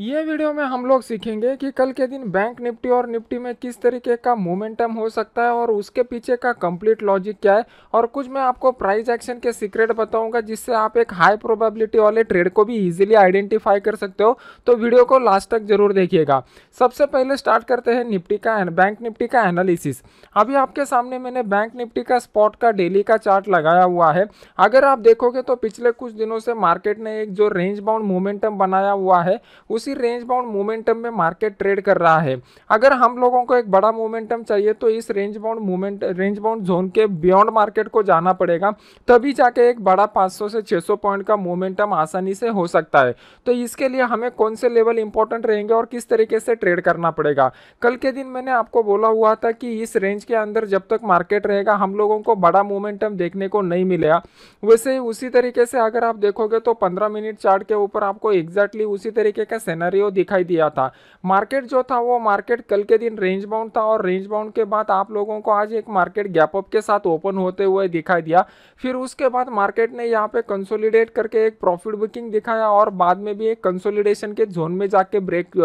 ये वीडियो में हम लोग सीखेंगे कि कल के दिन बैंक निफ्टी और निफ्टी में किस तरीके का मोमेंटम हो सकता है और उसके पीछे का कंप्लीट लॉजिक क्या है और कुछ मैं आपको प्राइस एक्शन के सीक्रेट बताऊंगा जिससे आप एक हाई प्रोबेबिलिटी वाले ट्रेड को भी इजीली आइडेंटिफाई कर सकते हो तो वीडियो को लास्ट तक जरूर देखिएगा सबसे पहले स्टार्ट करते हैं निफ्टी का बैंक निफ्टी का एनालिसिस अभी आपके सामने मैंने बैंक निफ्टी का स्पॉट का डेली का चार्ट लगाया हुआ है अगर आप देखोगे तो पिछले कुछ दिनों से मार्केट ने एक जो रेंज बाउंड मोमेंटम बनाया हुआ है उसी उसी रेंज बाउंड मोमेंटम में मार्केट ट्रेड कर रहा है अगर हम लोगों को एक बड़ा मोमेंटम चाहिए तो इस range bound moment range bound zone के बियॉन्ड मार्केट को जाना पड़ेगा तभी जाके एक बड़ा 500 से 600 पॉइंट का मोमेंटम आसानी से हो सकता है तो इसके लिए हमें कौन से लेवल इंपॉर्टेंट रहेंगे और किस तरीके से ट्रेड करना पड़ेगा कल के दिन मैंने आपको बोला हुआ था कि इस रेंज के अंदर जब तक मार्केट रहेगा हम लोगों को बड़ा मोमेंटम देखने को नहीं मिलेगा वैसे उसी तरीके से अगर आप देखोगे तो पंद्रह मिनट चार्ट के ऊपर आपको एग्जैक्टली उसी तरीके का सेनारियो दिखाई दिया था मार्केट जो था वो मार्केट कल के दिन रेंज बाउंड था और रेंज बाउंड के बाद आप लोगों को आज एक मार्केट गैप अप के साथ ओपन होते हुए दिखाई दिया फिर उसके बाद मार्केट ने यहाँ पे कंसोलिडेट करके एक प्रॉफिट बुकिंग दिखाया और बाद में भी एक कंसोलिडेशन के जोन में जाके ब्रेक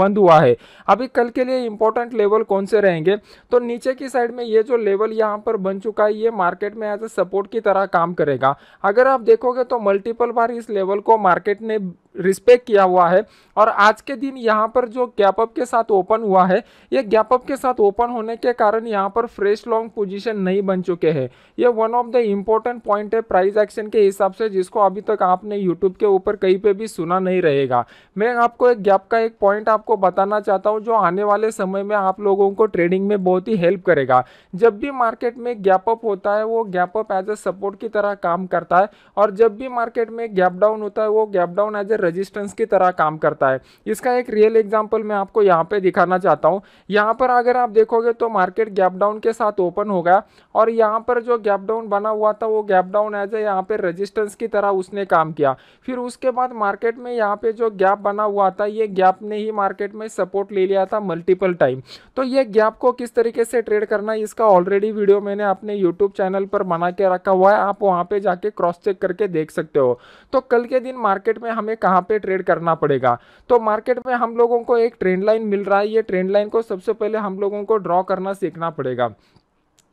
बंद हुआ है अभी कल के लिए इंपॉर्टेंट लेवल कौन से रहेंगे तो नीचे की साइड में ये जो लेवल यहाँ पर बन चुका है ये मार्केट में एज ए सपोर्ट की तरह काम करेगा अगर आप देखोगे तो मल्टीपल बार इस लेवल को मार्केट ने रिस्पेक्ट किया हुआ है और आज के दिन यहाँ पर जो गैपअप के साथ ओपन हुआ है ये गैप अप के साथ ओपन होने के कारण यहाँ पर फ्रेश लॉन्ग पोजीशन नहीं बन चुके हैं ये one of the important point है प्राइस एक्शन के हिसाब से जिसको अभी तक आपने यूट्यूब के ऊपर कहीं पे भी सुना नहीं रहेगा मैं आपको एक गैप का एक पॉइंट आपको बताना चाहता हूँ जो आने वाले समय में आप लोगों को ट्रेडिंग में बहुत ही हेल्प करेगा जब भी मार्केट में गैप अप होता है वो gap up as a support की तरह काम करता है और जब भी मार्केट में गैप डाउन होता है वो gap down as a resistance की तरह काम करता है इसका एक रियल एग्जाम्पल मैं आपको यहाँ पर दिखाना चाहता हूँ यहाँ पर अगर आप देखोगे तो मार्केट गैप डाउन के साथ ओपन हो गया और यहाँ पर जो गैप डाउन बना हुआ था वो गैप डाउन एज ए यहाँ पर रजिस्टेंस की तरह उसने काम किया फिर उसके बाद मार्केट में यहाँ पर जो गैप बना हुआ था ये गैप ने ही मार्केट में सपोर्ट ले लिया था मल्टीपल टाइम तो ये गैप को किस तरीके से ट्रेड करना है इसका ऑलरेडी वीडियो मैंने अपने यूट्यूब चैनल पर बना के रखा हुआ है आप वहाँ पे जाके क्रॉस चेक करके देख सकते हो तो कल के दिन मार्केट में हमें कहाँ पे ट्रेड करना पड़ेगा तो मार्केट में हम लोगों को एक ट्रेंड लाइन मिल रहा है ये ट्रेंड लाइन को सबसे पहले हम लोगों को ड्रॉ करना सीखना पड़ेगा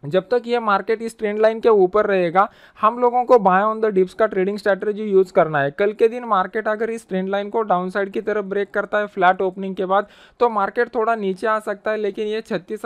जब तक ये मार्केट इस ट्रेंड लाइन के ऊपर रहेगा हम लोगों को बाय ऑन द डिप्स का ट्रेडिंग स्ट्रैटेजी यूज़ करना है कल के दिन मार्केट अगर इस ट्रेंड लाइन को डाउन साइड की तरफ ब्रेक करता है फ्लैट ओपनिंग के बाद तो मार्केट थोड़ा नीचे आ सकता है लेकिन ये छत्तीस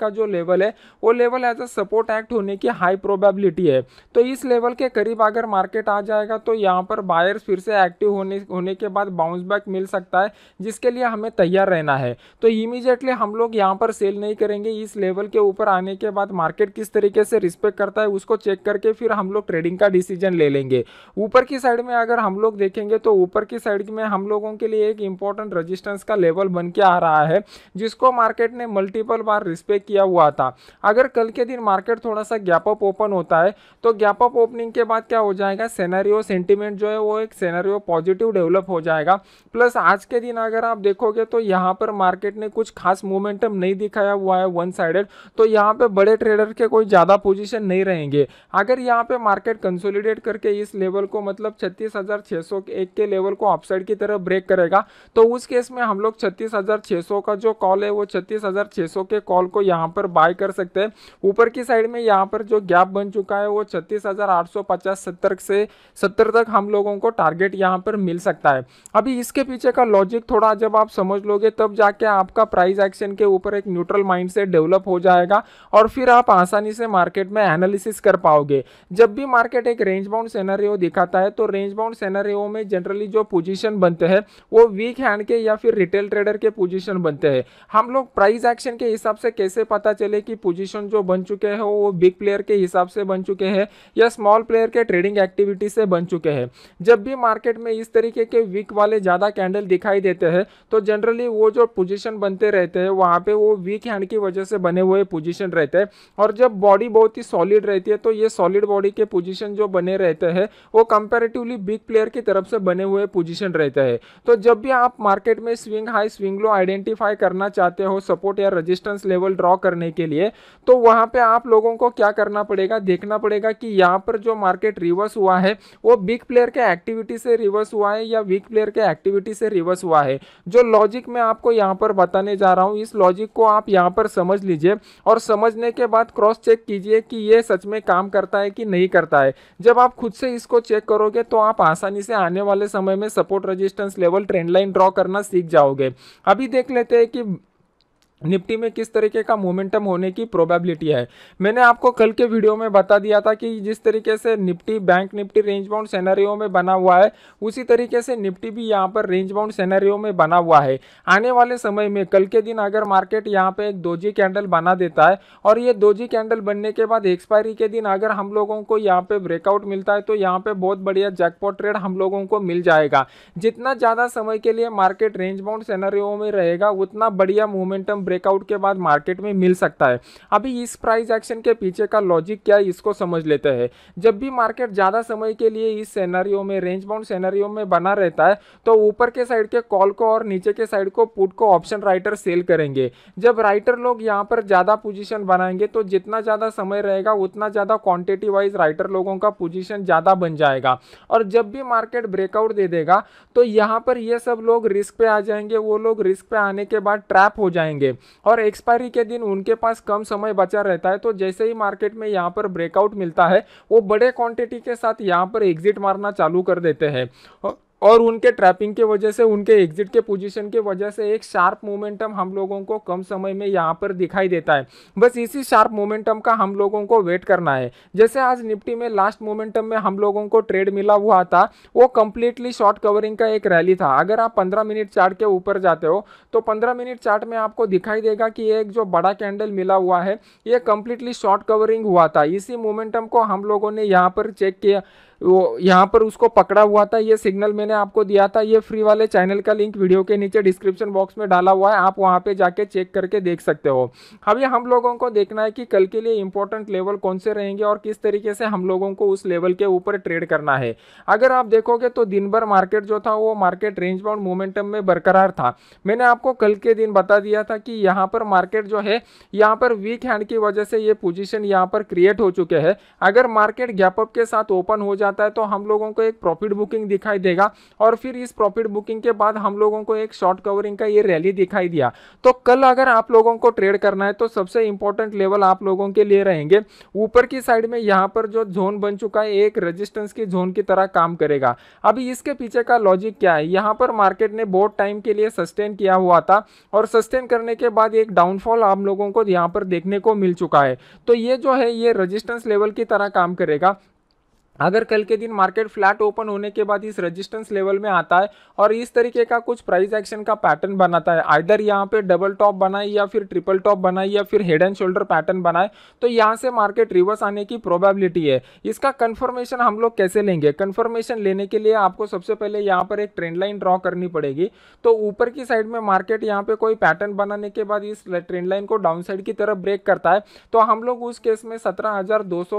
का जो लेवल है वो level as a support act होने की हाई प्रोबेबिलिटी है तो इस लेवल के करीब अगर मार्केट आ जाएगा तो यहाँ पर बायर्स फिर से एक्टिव होने होने के बाद बाउंस बैक मिल सकता है जिसके लिए हमें तैयार रहना है तो इमीजिएटली हम लोग यहाँ पर सेल नहीं करेंगे इस लेवल के ऊपर आने के बाद मार्केट किस तरीके से रिस्पेक्ट करता है उसको चेक करके फिर हम लोग ट्रेडिंग का डिसीजन ले लेंगे ऊपर की साइड में अगर हम लोग देखेंगे तो ऊपर की साइड में हम लोगों के लिए एक इंपॉर्टेंट रजिस्टेंस का लेवल बन के आ रहा है जिसको मार्केट ने मल्टीपल बार रिस्पेक्ट किया हुआ था अगर कल के दिन मार्केट थोड़ा सा गैप अप ओपन होता है तो गैप अप ओपनिंग के बाद क्या हो जाएगा सेनारियो सेंटीमेंट जो है वो एक सेनारियो पॉजिटिव डेवलप हो जाएगा प्लस आज के दिन अगर आप देखोगे तो यहाँ पर मार्केट ने कुछ खास मोमेंटम नहीं दिखाया हुआ है वन साइडेड तो यहाँ पे बड़े ट्रेडर के कोई ज़्यादा पोजीशन नहीं रहेंगे अगर यहाँ पे मार्केट कंसोलिडेट करके इस लेवल को मतलब छत्तीस हज़ार छः सौ एक के लेवल को अपसाइड की तरफ ब्रेक करेगा तो उस केस में हम लोग छत्तीस हज़ार छः सौ का जो कॉल है वो छत्तीस हज़ार छः सौ के कॉल को यहाँ पर बाय कर सकते हैं ऊपर की साइड में यहाँ पर जो गैप बन चुका है वो छत्तीस हज़ार आठ सौ पचास सत्तर से सत्तर तक हम लोगों को टारगेट यहाँ पर मिल सकता है अभी इसके पीछे का लॉजिक थोड़ा जब आप समझ लोगे तब जाके आपका प्राइस एक्शन के ऊपर एक न्यूट्रल माइंड से डेवलप हो जाएगा और और फिर आप आसानी से मार्केट में एनालिसिस कर पाओगे जब भी मार्केट एक रेंज बाउंड सेनारियो दिखाता है तो रेंज बाउंड सेनारियो में जनरली जो पोजीशन बनते हैं वो वीक हैंड के या फिर रिटेल ट्रेडर के पोजीशन बनते हैं हम लोग प्राइस एक्शन के हिसाब से कैसे पता चले कि पोजीशन जो बन चुके हैं वो बिग प्लेयर के हिसाब से बन चुके हैं या स्मॉल प्लेयर के ट्रेडिंग एक्टिविटी से बन चुके हैं जब भी मार्केट में इस तरीके के वीक वाले ज़्यादा कैंडल दिखाई देते हैं तो जनरली वो जो पोजिशन बनते रहते हैं वहाँ पर वो वीक हैंड की वजह से बने हुए पोजिशन रहते रहते हैं और जब बॉडी बहुत ही सॉलिड रहती है तो ये सॉलिड बॉडी के पोजीशन जो बने रहते हैं वो कंपेरेटिवली बिग प्लेयर की तरफ से बने हुए पोजीशन रहते हैं तो जब भी आप मार्केट में swing high swing low identify करना चाहते हो सपोर्ट या रजिस्टेंस लेवल ड्रॉ करने के लिए तो वहाँ पर आप लोगों को क्या करना पड़ेगा देखना पड़ेगा कि यहाँ पर जो मार्केट रिवर्स हुआ है वो बिग प्लेयर के एक्टिविटी से रिवर्स हुआ है या वीक प्लेयर के एक्टिविटी से रिवर्स हुआ है जो लॉजिक मैं आपको यहाँ पर बताने जा रहा हूँ इस लॉजिक को आप यहाँ पर समझ लीजिए और समझ भेजने के बाद क्रॉस चेक कीजिए कि ये सच में काम करता है कि नहीं करता है जब आप खुद से इसको चेक करोगे तो आप आसानी से आने वाले समय में support resistance level trend line draw करना सीख जाओगे अभी देख लेते हैं कि निफ्टी में किस तरीके का मोमेंटम होने की प्रोबेबिलिटी है मैंने आपको कल के वीडियो में बता दिया था कि जिस तरीके से Nifty bank Nifty range bound सेनारियों में बना हुआ है उसी तरीके से निफ्टी भी यहाँ पर रेंज बाउंड सेनारियों में बना हुआ है आने वाले समय में कल के दिन अगर मार्केट यहाँ पर एक दोजी कैंडल बना देता है और ये दोजी कैंडल बनने के बाद एक्सपायरी के दिन अगर हम लोगों को यहाँ पर ब्रेकआउट मिलता है तो यहाँ पर बहुत बढ़िया जैकपॉट ट्रेड हम लोगों को मिल जाएगा जितना ज़्यादा समय के लिए मार्केट रेंज बाउंड सेनारियों में रहेगा उतना बढ़िया मोमेंटम ब्रेकआउट के बाद मार्केट में मिल सकता है अभी इस प्राइस एक्शन के पीछे का लॉजिक क्या है इसको समझ लेते हैं जब भी मार्केट ज़्यादा समय के लिए इस सेनारियों में रेंज बाउंड सेनारियों में बना रहता है तो ऊपर के साइड के कॉल को और नीचे के साइड को पुट को ऑप्शन राइटर सेल करेंगे जब राइटर लोग यहाँ पर ज़्यादा पोजिशन बनाएंगे तो जितना ज़्यादा समय रहेगा उतना ज़्यादा क्वान्टिटी वाइज राइटर लोगों का पोजिशन ज़्यादा बन जाएगा और जब भी मार्केट ब्रेकआउट दे देगा तो यहाँ पर ये सब लोग रिस्क पे आ जाएंगे वो लोग रिस्क पे आने के बाद ट्रैप हो जाएंगे और एक्सपायरी के दिन उनके पास कम समय बचा रहता है तो जैसे ही मार्केट में यहाँ पर ब्रेकआउट मिलता है वो बड़े क्वांटिटी के साथ यहाँ पर एग्जिट मारना चालू कर देते हैं और उनके ट्रैपिंग के वजह से उनके एग्जिट के पोजीशन के वजह से एक शार्प मोमेंटम हम लोगों को कम समय में यहाँ पर दिखाई देता है बस इसी शार्प मोमेंटम का हम लोगों को वेट करना है जैसे आज निफ्टी में लास्ट मोमेंटम में हम लोगों को ट्रेड मिला हुआ था वो कम्प्लीटली शॉर्ट कवरिंग का एक रैली था अगर आप पंद्रह मिनट चार्ट के ऊपर जाते हो तो पंद्रह मिनट चार्ट में आपको दिखाई देगा कि एक जो बड़ा कैंडल मिला हुआ है ये कम्प्लीटली शॉर्ट कवरिंग हुआ था इसी मोमेंटम को हम लोगों ने यहाँ पर चेक किया वो यहाँ पर उसको पकड़ा हुआ था ये सिग्नल मैंने आपको दिया था ये फ्री वाले चैनल का लिंक वीडियो के नीचे डिस्क्रिप्शन बॉक्स में डाला हुआ है आप वहाँ पे जाके चेक करके देख सकते हो अभी हम लोगों को देखना है कि कल के लिए इंपॉर्टेंट लेवल कौन से रहेंगे और किस तरीके से हम लोगों को उस लेवल के ऊपर ट्रेड करना है अगर आप देखोगे तो दिन भर मार्केट जो था वो मार्केट रेंज बाउंड मोमेंटम में बरकरार था मैंने आपको कल के दिन बता दिया था कि यहाँ पर मार्केट जो है यहाँ पर वीक हैंड की वजह से ये पोजिशन यहाँ पर क्रिएट हो चुके हैं अगर मार्केट गैपअप के साथ ओपन हो जाए जाता है तो हम लोगों को एक प्रॉफिट बुकिंग दिखाई देगा और फिर इस प्रॉफिट बुकिंग के बाद हम लोगों को एक शॉर्ट कवरिंग का ये रैली दिखाई दिया तो कल अगर आप लोगों को ट्रेड करना है तो सबसे इंपॉर्टेंट लेवल आप लोगों के लिए रहेंगे ऊपर की साइड में यहाँ पर जो जोन बन चुका है एक रजिस्टेंस की जोन की तरह काम करेगा अभी इसके पीछे का लॉजिक क्या है यहाँ पर मार्केट ने बहुत टाइम के लिए सस्टेन किया हुआ था और सस्टेन करने के बाद एक डाउनफॉल आप लोगों को यहाँ पर देखने को मिल चुका है तो ये जो है ये रजिस्टेंस लेवल की तरह काम करेगा अगर कल के दिन मार्केट फ्लैट ओपन होने के बाद इस रेजिस्टेंस लेवल में आता है और इस तरीके का कुछ प्राइस एक्शन का पैटर्न बनाता है आइधर यहाँ पे डबल टॉप बनाए या फिर ट्रिपल टॉप बनाए या फिर हेड एंड शोल्डर पैटर्न बनाए तो यहाँ से मार्केट रिवर्स आने की प्रोबेबिलिटी है इसका कन्फर्मेशन हम लोग कैसे लेंगे कन्फर्मेशन लेने के लिए आपको सबसे पहले यहाँ पर एक ट्रेंड लाइन ड्रॉ करनी पड़ेगी तो ऊपर की साइड में मार्केट यहाँ पे कोई पैटर्न बनाने के बाद इस ट्रेंड लाइन को डाउन साइड की तरफ ब्रेक करता है तो हम लोग उस केस में सत्रह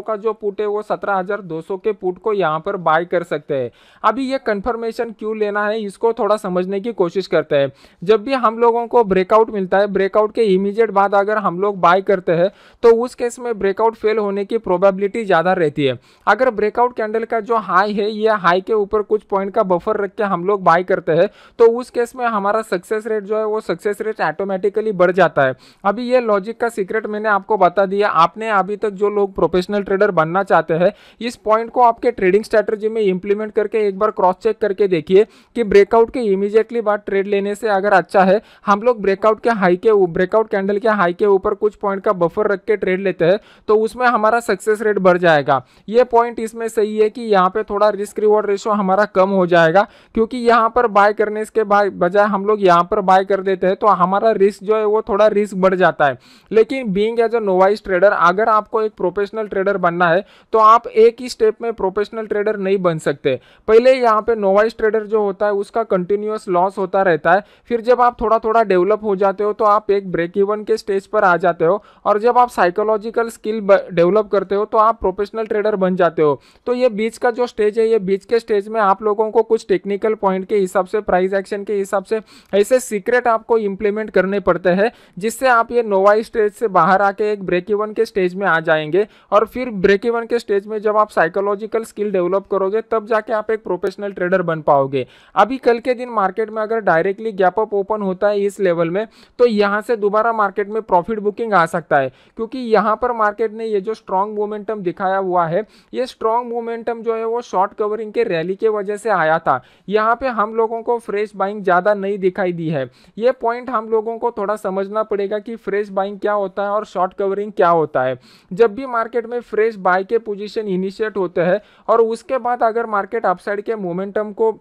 का जो पुट है वो सत्रह के के पुट को यहाँ पर बाय कर सकते हैं अभी ये कन्फर्मेशन क्यों लेना है इसको थोड़ा समझने की कोशिश करते हैं जब भी हम लोगों को ब्रेकआउट मिलता है ब्रेकआउट के इमीजिएट बाद अगर हम लोग बाय करते हैं तो उस केस में ब्रेकआउट फेल होने की प्रोबेबिलिटी ज़्यादा रहती है अगर ब्रेकआउट कैंडल का जो हाई है या हाई के ऊपर कुछ पॉइंट का बफर रख के हम लोग बाय करते हैं तो उस केस में हमारा सक्सेस रेट जो है वो सक्सेस रेट ऑटोमेटिकली बढ़ जाता है अभी ये लॉजिक का सीक्रेट मैंने आपको बता दिया आपने अभी तक जो लोग प्रोफेशनल ट्रेडर बनना चाहते हैं इस पॉइंट को आपके ट्रेडिंग स्ट्रैटेजी में इंप्लीमेंट करके एक बार क्रॉस चेक करके देखिए कि ब्रेकआउट के इमीजिएटली बाद ट्रेड लेने से अगर अच्छा है हम लोग ब्रेकआउट के हाई के ब्रेकआउट कैंडल के हाई के ऊपर कुछ पॉइंट का बफर रख के ट्रेड लेते हैं तो उसमें हमारा सक्सेस रेट बढ़ जाएगा ये पॉइंट इसमें सही है कि यहाँ पर थोड़ा रिस्क रिवॉर्ड रेशो हमारा कम हो जाएगा क्योंकि यहाँ पर बाय करने के बजाय हम लोग यहाँ पर बाय कर देते हैं तो हमारा रिस्क जो है वो थोड़ा रिस्क बढ़ जाता है लेकिन being as a novice trader अगर आपको एक प्रोफेशनल ट्रेडर बनना है तो आप एक ही स्टेप में में प्रोफेशनल ट्रेडर नहीं बन सकते पहले यहाँ पे नोवाइस ट्रेडर जो होता है उसका कंटिन्यूस लॉस होता रहता है फिर जब आप थोड़ा थोड़ा डेवलप हो जाते हो तो आप एक ब्रेक इवन के स्टेज पर आ जाते हो और जब आप साइकोलॉजिकल स्किल डेवलप करते हो तो आप प्रोफेशनल ट्रेडर बन जाते हो तो ये बीच का जो स्टेज है ये बीच के स्टेज में आप लोगों को कुछ टेक्निकल पॉइंट के हिसाब से प्राइस एक्शन के हिसाब से ऐसे सीक्रेट आपको इम्प्लीमेंट करने पड़ते हैं जिससे आप ये नोवाइस स्टेज से बाहर आके एक ब्रेक इवन के स्टेज में आ जाएंगे और फिर ब्रेक इवन के स्टेज में जब आप साइकोलॉजी टेक्नोलॉजिकल स्किल डेवलप करोगे तब जाके आप एक प्रोफेशनल ट्रेडर बन पाओगे अभी कल के दिन मार्केट में अगर डायरेक्टली गैप अप ओपन होता है इस लेवल में तो यहाँ से दोबारा मार्केट में प्रॉफिट बुकिंग आ सकता है क्योंकि यहाँ पर मार्केट ने ये जो स्ट्रॉन्ग मोमेंटम दिखाया हुआ है ये स्ट्रॉन्ग मोमेंटम जो है वो शॉर्ट कवरिंग के रैली के वजह से आया था यहाँ पर हम लोगों को फ्रेश बाइंग ज़्यादा नहीं दिखाई दी है ये पॉइंट हम लोगों को थोड़ा समझना पड़ेगा कि फ्रेश बाइंग क्या होता है और शॉर्ट कवरिंग क्या होता है जब भी मार्केट में फ्रेश बाय के पोजीशन इनिशिएट होते सकते हैं और उसके बाद अगर मार्केट अपसाइड के मोमेंटम को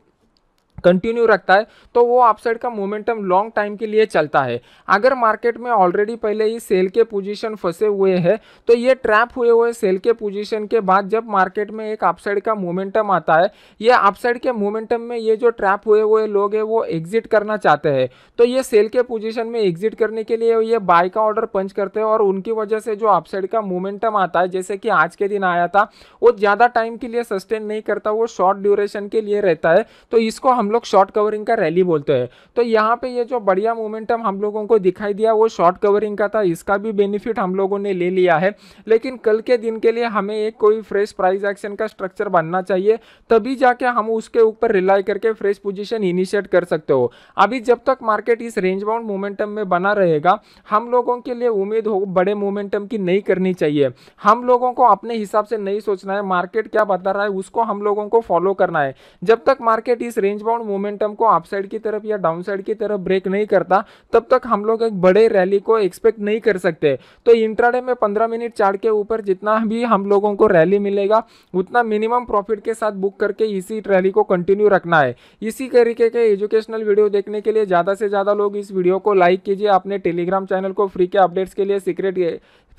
कंटिन्यू रखता है तो वो अपसाइड का मोमेंटम लॉन्ग टाइम के लिए चलता है अगर मार्केट में ऑलरेडी पहले ही सेल के पोजीशन फंसे हुए हैं तो ये ट्रैप हुए हुए सेल के पोजीशन के बाद जब मार्केट में एक अपसाइड का मोमेंटम आता है ये अपसाइड के मोमेंटम में ये जो ट्रैप हुए हुए लोग हैं वो एग्जिट करना चाहते हैं तो ये सेल के पोजिशन में एग्जिट करने के लिए ये बाय का ऑर्डर पंच करते हैं और उनकी वजह से जो अपसाइड का मोमेंटम आता है जैसे कि आज के दिन आया था वो ज़्यादा टाइम के लिए सस्टेन नहीं करता वो शॉर्ट ड्यूरेशन के लिए रहता है तो इसको हम लोग शॉर्ट कवरिंग का रैली बोलते हैं तो यहाँ पे ये जो बढ़िया मोमेंटम हम लोगों को दिखाई दिया वो शॉर्ट कवरिंग का था इसका भी बेनिफिट हम लोगों ने ले लिया है लेकिन कल के दिन के लिए हमें एक कोई फ्रेश प्राइस एक्शन का स्ट्रक्चर बनना चाहिए तभी जाके हम उसके ऊपर रिलाई करके फ्रेश पोजिशन इनिशिएट कर सकते हो अभी जब तक मार्केट इस रेंज बाउंड मोमेंटम में बना रहेगा हम लोगों के लिए उम्मीद हो बड़े मोमेंटम की नहीं करनी चाहिए हम लोगों को अपने हिसाब से नहीं सोचना है मार्केट क्या बता रहा है उसको हम लोगों को फॉलो करना है जब तक मार्केट इस रेंज बाउंड डाउन मोमेंटम को अपसाइड की तरफ या डाउन साइड की तरफ ब्रेक नहीं करता तब तक हम लोग एक बड़े रैली को एक्सपेक्ट नहीं कर सकते तो इंट्राडे में पंद्रह मिनट चार्ट के ऊपर जितना भी हम लोगों को रैली मिलेगा उतना मिनिमम प्रॉफिट के साथ बुक करके इसी रैली को कंटिन्यू रखना है इसी तरीके के एजुकेशनल वीडियो देखने के लिए ज़्यादा से ज़्यादा लोग इस वीडियो को लाइक कीजिए अपने टेलीग्राम चैनल को फ्री के अपडेट्स के लिए सीक्रेट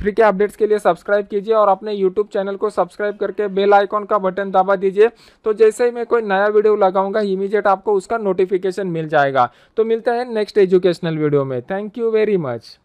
फ्री के अपडेट्स के लिए सब्सक्राइब कीजिए और अपने यूट्यूब चैनल को सब्सक्राइब करके बेल आइकॉन का बटन दबा दीजिए तो जैसे ही मैं कोई नया वीडियो लगाऊंगा इमीजिएट आपको उसका नोटिफिकेशन मिल जाएगा तो मिलते हैं नेक्स्ट एजुकेशनल वीडियो में थैंक यू वेरी मच